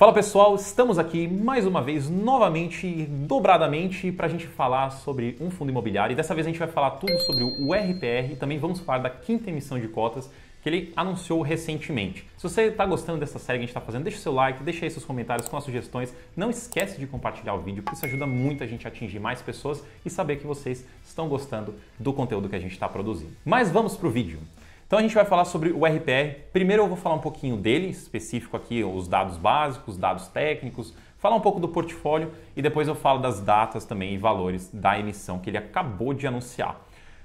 Fala pessoal, estamos aqui mais uma vez, novamente, dobradamente, para a gente falar sobre um fundo imobiliário. E dessa vez a gente vai falar tudo sobre o RPR e também vamos falar da quinta emissão de cotas que ele anunciou recentemente. Se você está gostando dessa série que a gente está fazendo, deixa o seu like, deixa aí seus comentários com as sugestões. Não esquece de compartilhar o vídeo, porque isso ajuda muito a gente a atingir mais pessoas e saber que vocês estão gostando do conteúdo que a gente está produzindo. Mas vamos para o vídeo. Então a gente vai falar sobre o RPR. Primeiro eu vou falar um pouquinho dele, específico aqui, os dados básicos, dados técnicos, falar um pouco do portfólio e depois eu falo das datas também e valores da emissão que ele acabou de anunciar.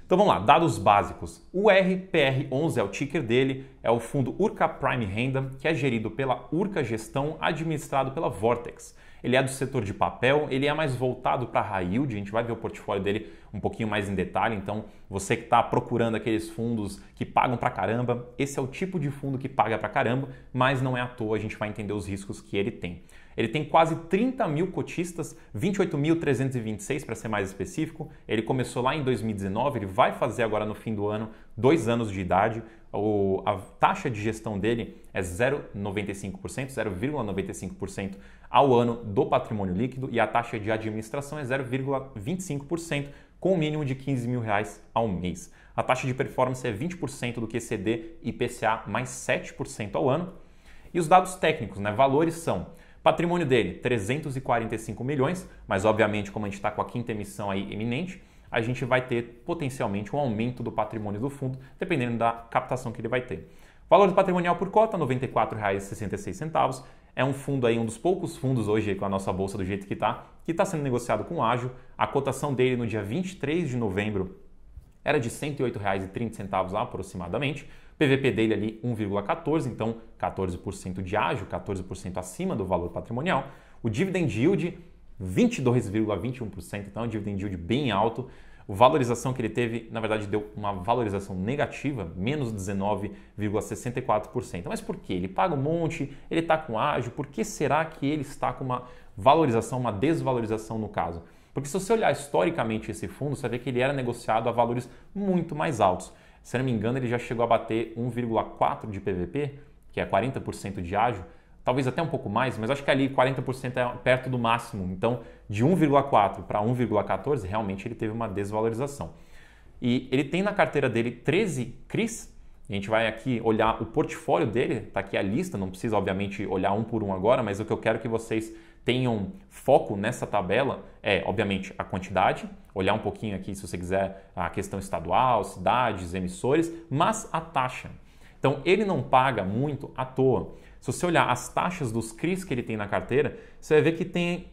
Então vamos lá, dados básicos. O RPR11 é o ticker dele, é o fundo Urca Prime Renda, que é gerido pela Urca Gestão, administrado pela Vortex. Ele é do setor de papel, ele é mais voltado para high yield, a gente vai ver o portfólio dele um pouquinho mais em detalhe, então você que está procurando aqueles fundos que pagam para caramba, esse é o tipo de fundo que paga para caramba, mas não é à toa, a gente vai entender os riscos que ele tem. Ele tem quase 30 mil cotistas, 28.326 para ser mais específico. Ele começou lá em 2019, ele vai fazer agora no fim do ano dois anos de idade o, a taxa de gestão dele é 0,95%, 0,95% ao ano do patrimônio líquido e a taxa de administração é 0,25%, com um mínimo de 15 mil reais ao mês. A taxa de performance é 20% do QCD e IPCA mais 7% ao ano. E os dados técnicos, né? valores são patrimônio dele 345 milhões, mas obviamente como a gente está com a quinta emissão aí iminente, a gente vai ter potencialmente um aumento do patrimônio do fundo, dependendo da captação que ele vai ter. Valor patrimonial por cota, R$ 94,66. É um fundo aí, um dos poucos fundos hoje com a nossa bolsa do jeito que está, que está sendo negociado com ágio. A cotação dele no dia 23 de novembro era de R$ 108,30 aproximadamente. PVP dele ali 1,14, então 14% de ágio, 14% acima do valor patrimonial. O dividend yield 22,21%, então é um dividend yield bem alto. A valorização que ele teve, na verdade, deu uma valorização negativa, menos 19,64%. Mas por que? Ele paga um monte, ele está com ágio, por que será que ele está com uma valorização, uma desvalorização no caso? Porque se você olhar historicamente esse fundo, você vê que ele era negociado a valores muito mais altos. Se não me engano, ele já chegou a bater 1,4 de PVP, que é 40% de ágio, talvez até um pouco mais, mas acho que ali 40% é perto do máximo. Então, de 1,4 para 1,14, realmente ele teve uma desvalorização. E ele tem na carteira dele 13 CRIs. A gente vai aqui olhar o portfólio dele, está aqui a lista, não precisa, obviamente, olhar um por um agora, mas o que eu quero que vocês tenham foco nessa tabela é, obviamente, a quantidade, olhar um pouquinho aqui, se você quiser, a questão estadual, cidades, emissores, mas a taxa. Então, ele não paga muito à toa. Se você olhar as taxas dos CRIs que ele tem na carteira, você vai ver que tem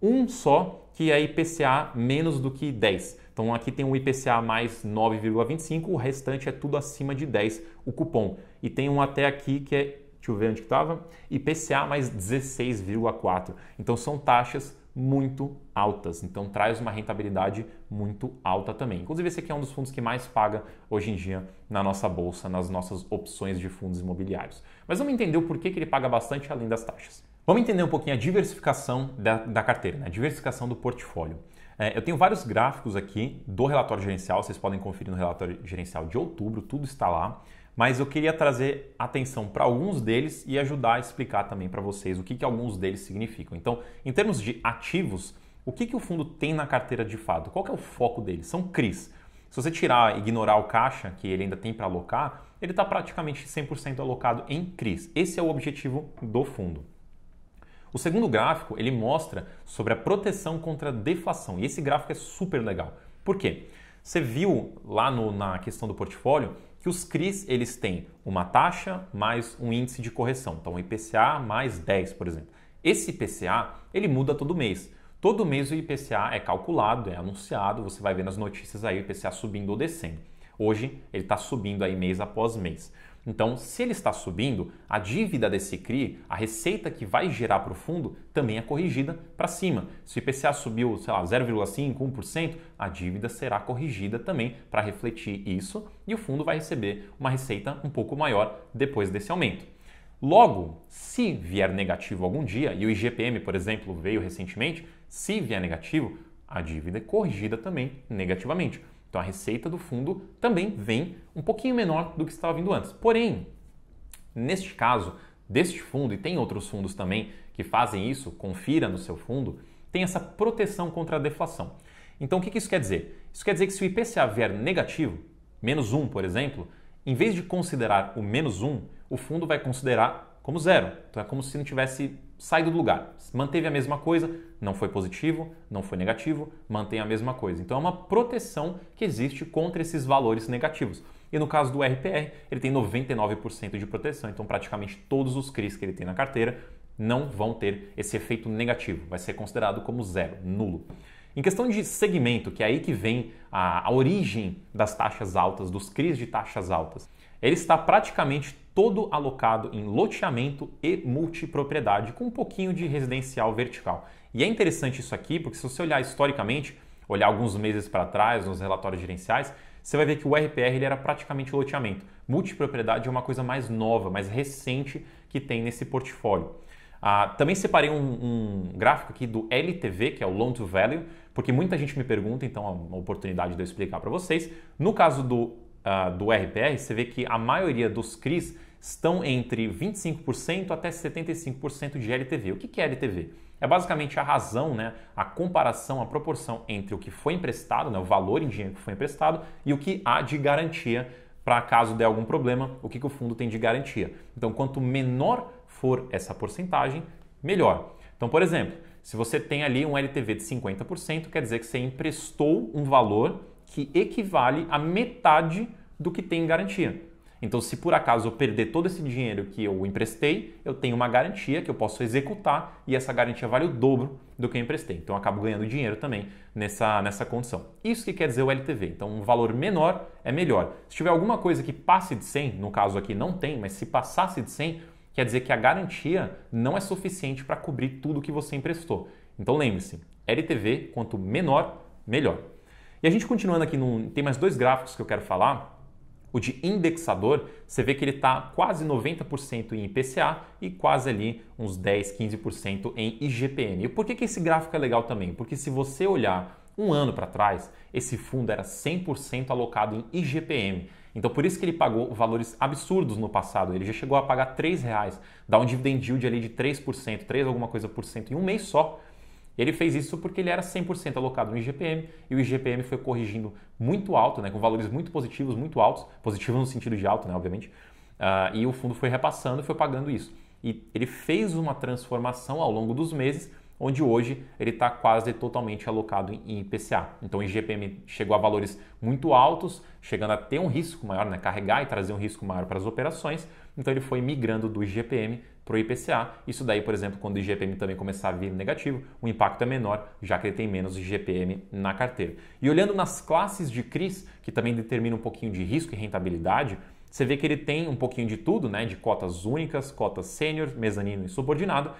um só que é IPCA menos do que 10. Então aqui tem um IPCA mais 9,25, o restante é tudo acima de 10, o cupom. E tem um até aqui que é, deixa eu ver onde que estava, IPCA mais 16,4. Então são taxas muito altas, então traz uma rentabilidade muito alta também. Inclusive, esse aqui é um dos fundos que mais paga hoje em dia na nossa bolsa, nas nossas opções de fundos imobiliários. Mas vamos entender o porquê que ele paga bastante além das taxas. Vamos entender um pouquinho a diversificação da, da carteira, né? a diversificação do portfólio. É, eu tenho vários gráficos aqui do relatório gerencial, vocês podem conferir no relatório gerencial de outubro, tudo está lá mas eu queria trazer atenção para alguns deles e ajudar a explicar também para vocês o que, que alguns deles significam. Então, em termos de ativos, o que, que o fundo tem na carteira de fato? Qual é o foco dele? São CRIs. Se você tirar, ignorar o caixa que ele ainda tem para alocar, ele está praticamente 100% alocado em CRIs. Esse é o objetivo do fundo. O segundo gráfico, ele mostra sobre a proteção contra a deflação. E esse gráfico é super legal. Por quê? Você viu lá no, na questão do portfólio que os CRIs eles têm uma taxa mais um índice de correção, então o IPCA mais 10, por exemplo. Esse IPCA ele muda todo mês. Todo mês o IPCA é calculado, é anunciado, você vai ver nas notícias aí o IPCA subindo ou descendo. Hoje ele está subindo aí mês após mês. Então, se ele está subindo, a dívida desse CRI, a receita que vai gerar para o fundo, também é corrigida para cima. Se o IPCA subiu, sei lá, 0,5%, 1%, a dívida será corrigida também para refletir isso e o fundo vai receber uma receita um pouco maior depois desse aumento. Logo, se vier negativo algum dia, e o IGPM, por exemplo, veio recentemente, se vier negativo, a dívida é corrigida também negativamente. Então a receita do fundo também vem um pouquinho menor do que estava vindo antes. Porém, neste caso, deste fundo e tem outros fundos também que fazem isso, confira no seu fundo, tem essa proteção contra a deflação. Então o que isso quer dizer? Isso quer dizer que se o IPCA vier negativo, menos 1, por exemplo, em vez de considerar o menos 1, o fundo vai considerar como zero. Então é como se não tivesse saído do lugar. Manteve a mesma coisa, não foi positivo, não foi negativo, mantém a mesma coisa. Então é uma proteção que existe contra esses valores negativos. E no caso do RPR, ele tem 99% de proteção, então praticamente todos os CRIs que ele tem na carteira não vão ter esse efeito negativo, vai ser considerado como zero, nulo. Em questão de segmento, que é aí que vem a, a origem das taxas altas, dos CRIs de taxas altas, ele está praticamente todo alocado em loteamento e multipropriedade, com um pouquinho de residencial vertical. E é interessante isso aqui, porque se você olhar historicamente, olhar alguns meses para trás nos relatórios gerenciais, você vai ver que o RPR ele era praticamente loteamento. Multipropriedade é uma coisa mais nova, mais recente que tem nesse portfólio. Ah, também separei um, um, gráfico aqui do LTV, que é o Loan to Value, porque muita gente me pergunta, então é uma oportunidade de eu explicar para vocês. No caso do, uh, do RPR, você vê que a maioria dos CRIs estão entre 25% até 75% de LTV. O que é LTV? É basicamente a razão, né, a comparação, a proporção entre o que foi emprestado, né, o valor em dinheiro que foi emprestado e o que há de garantia para caso dê algum problema, o que, que o fundo tem de garantia. Então, quanto menor for essa porcentagem, melhor. Então, por exemplo, se você tem ali um LTV de 50%, quer dizer que você emprestou um valor que equivale a metade do que tem em garantia. Então, se por acaso eu perder todo esse dinheiro que eu emprestei, eu tenho uma garantia que eu posso executar e essa garantia vale o dobro do que eu emprestei. Então, eu acabo ganhando dinheiro também nessa, nessa condição. Isso que quer dizer o LTV. Então, um valor menor é melhor. Se tiver alguma coisa que passe de 100, no caso aqui não tem, mas se passasse de 100, quer dizer que a garantia não é suficiente para cobrir tudo que você emprestou. Então, lembre-se, LTV, quanto menor, melhor. E a gente continuando aqui, num, tem mais dois gráficos que eu quero falar o de indexador, você vê que ele está quase 90% em IPCA e quase ali uns 10, 15% em IGPM. E por que, que esse gráfico é legal também? Porque se você olhar um ano para trás, esse fundo era 100% alocado em IGPM. Então, por isso que ele pagou valores absurdos no passado. Ele já chegou a pagar R$ reais, dá um dividend yield ali de 3%, 3 alguma coisa por cento em um mês só. Ele fez isso porque ele era 100% alocado no IGPM e o IGPM foi corrigindo muito alto, né, com valores muito positivos, muito altos, positivo no sentido de alto, né, obviamente, uh, e o fundo foi repassando e foi pagando isso. E ele fez uma transformação ao longo dos meses, onde hoje ele está quase totalmente alocado em IPCA. Então o IGPM chegou a valores muito altos, chegando a ter um risco maior, né, carregar e trazer um risco maior para as operações, então ele foi migrando do IGPM para o IPCA. Isso daí, por exemplo, quando o IGPM também começar a vir negativo, o impacto é menor, já que ele tem menos IGPM na carteira. E olhando nas classes de CRIs, que também determina um pouquinho de risco e rentabilidade, você vê que ele tem um pouquinho de tudo, né? De cotas únicas, cotas sênior, mezanino e subordinado.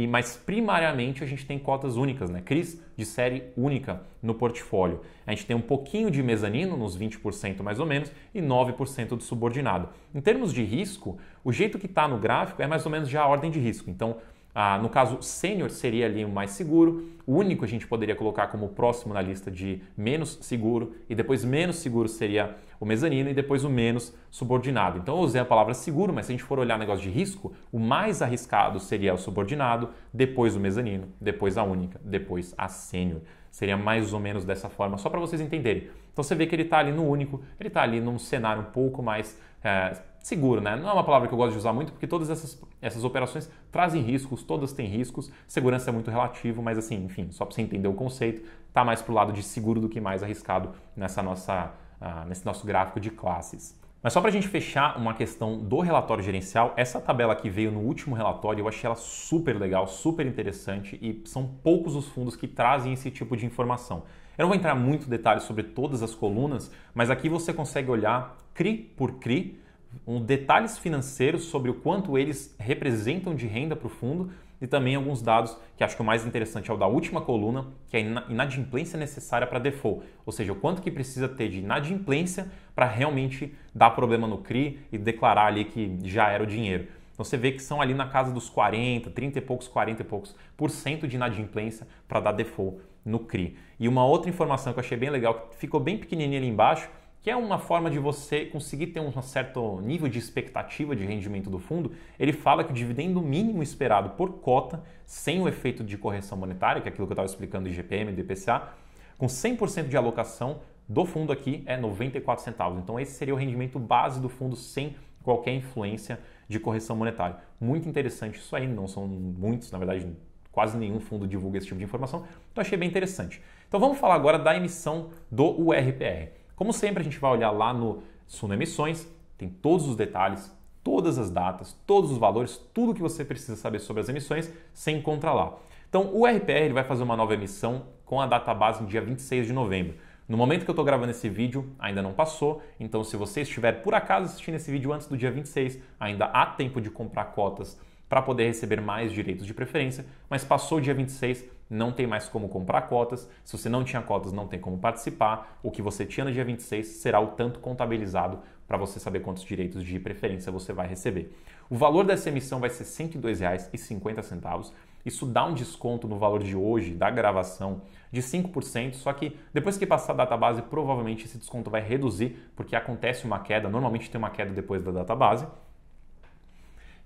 E mas primariamente a gente tem cotas únicas, né? CRIs de série única no portfólio. A gente tem um pouquinho de mezanino, nos 20% mais ou menos, e 9% do subordinado. Em termos de risco, o jeito que está no gráfico é mais ou menos já a ordem de risco. Então, ah, no caso, sênior seria ali o mais seguro, o único a gente poderia colocar como próximo na lista de menos seguro, e depois menos seguro seria o mezanino e depois o menos subordinado. Então eu usei a palavra seguro, mas se a gente for olhar negócio de risco, o mais arriscado seria o subordinado, depois o mezanino, depois a única, depois a sênior. Seria mais ou menos dessa forma, só para vocês entenderem. Então você vê que ele está ali no único, ele está ali num cenário um pouco mais é, seguro, né? Não é uma palavra que eu gosto de usar muito, porque todas essas, essas operações trazem riscos, todas têm riscos, segurança é muito relativo, mas assim, enfim, só para você entender o conceito, está mais para o lado de seguro do que mais arriscado nessa nossa ah, nesse nosso gráfico de classes. Mas só para a gente fechar uma questão do relatório gerencial, essa tabela que veio no último relatório eu achei ela super legal, super interessante e são poucos os fundos que trazem esse tipo de informação. Eu não vou entrar muito em detalhes sobre todas as colunas, mas aqui você consegue olhar CRI por CRI, um, detalhes financeiros sobre o quanto eles representam de renda para o fundo e também alguns dados que acho que o mais interessante é o da última coluna, que é a inadimplência necessária para default, ou seja, o quanto que precisa ter de inadimplência para realmente dar problema no CRI e declarar ali que já era o dinheiro. Então você vê que são ali na casa dos 40, 30 e poucos, 40 e poucos por cento de inadimplência para dar default no CRI. E uma outra informação que eu achei bem legal, que ficou bem pequenininha ali embaixo, que é uma forma de você conseguir ter um certo nível de expectativa de rendimento do fundo, ele fala que o dividendo mínimo esperado por cota, sem o efeito de correção monetária, que é aquilo que eu estava explicando de GPM, do IPCA, com 100% de alocação do fundo aqui é 94 centavos. Então esse seria o rendimento base do fundo sem qualquer influência de correção monetária. Muito interessante isso aí, não são muitos, na verdade, quase nenhum fundo divulga esse tipo de informação, então achei bem interessante. Então vamos falar agora da emissão do URPR. Como sempre, a gente vai olhar lá no Suno Emissões, tem todos os detalhes, todas as datas, todos os valores, tudo que você precisa saber sobre as emissões, você encontra lá. Então, o RPR ele vai fazer uma nova emissão com a data base no dia 26 de novembro. No momento que eu estou gravando esse vídeo, ainda não passou, então se você estiver por acaso assistindo esse vídeo antes do dia 26, ainda há tempo de comprar cotas para poder receber mais direitos de preferência, mas passou o dia 26, não tem mais como comprar cotas. Se você não tinha cotas, não tem como participar. O que você tinha no dia 26 será o tanto contabilizado para você saber quantos direitos de preferência você vai receber. O valor dessa emissão vai ser R$ 102,50. Isso dá um desconto no valor de hoje, da gravação, de 5%, só que depois que passar a data base, provavelmente esse desconto vai reduzir, porque acontece uma queda, normalmente tem uma queda depois da data base.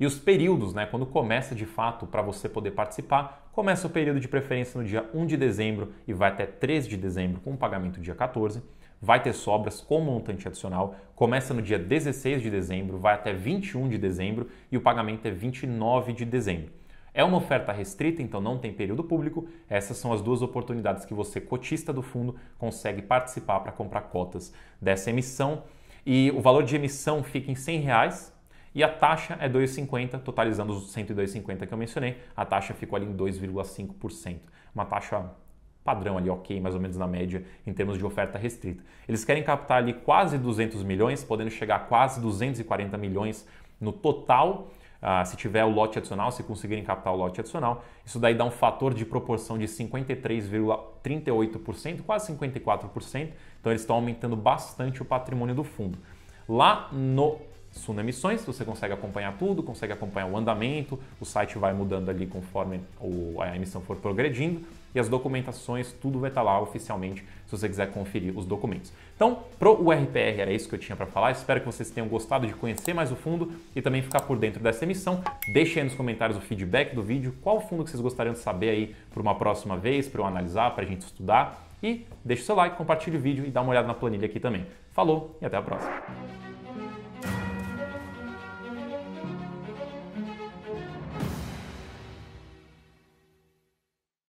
E os períodos, né? Quando começa de fato para você poder participar, começa o período de preferência no dia 1 de dezembro e vai até 3 de dezembro com o pagamento dia 14. Vai ter sobras com montante adicional, começa no dia 16 de dezembro, vai até 21 de dezembro e o pagamento é 29 de dezembro. É uma oferta restrita, então não tem período público. Essas são as duas oportunidades que você, cotista do fundo, consegue participar para comprar cotas dessa emissão. E o valor de emissão fica em R$ 100 reais e a taxa é 2,50, totalizando os 102,50 que eu mencionei, a taxa ficou ali em 2,5%. Uma taxa padrão ali, ok, mais ou menos na média em termos de oferta restrita. Eles querem captar ali quase 200 milhões, podendo chegar a quase 240 milhões no total, uh, se tiver o lote adicional, se conseguirem captar o lote adicional. Isso daí dá um fator de proporção de 53,38%, quase 54%. Então eles estão aumentando bastante o patrimônio do fundo. Lá no Suna Missões, você consegue acompanhar tudo, consegue acompanhar o andamento, o site vai mudando ali conforme a emissão for progredindo e as documentações, tudo vai estar lá oficialmente se você quiser conferir os documentos. Então, pro URPR era isso que eu tinha para falar. Espero que vocês tenham gostado de conhecer mais o fundo e também ficar por dentro dessa emissão. Deixe aí nos comentários o feedback do vídeo, qual fundo que vocês gostariam de saber aí para uma próxima vez, para eu analisar, para a gente estudar. E deixe o seu like, compartilhe o vídeo e dá uma olhada na planilha aqui também. Falou e até a próxima!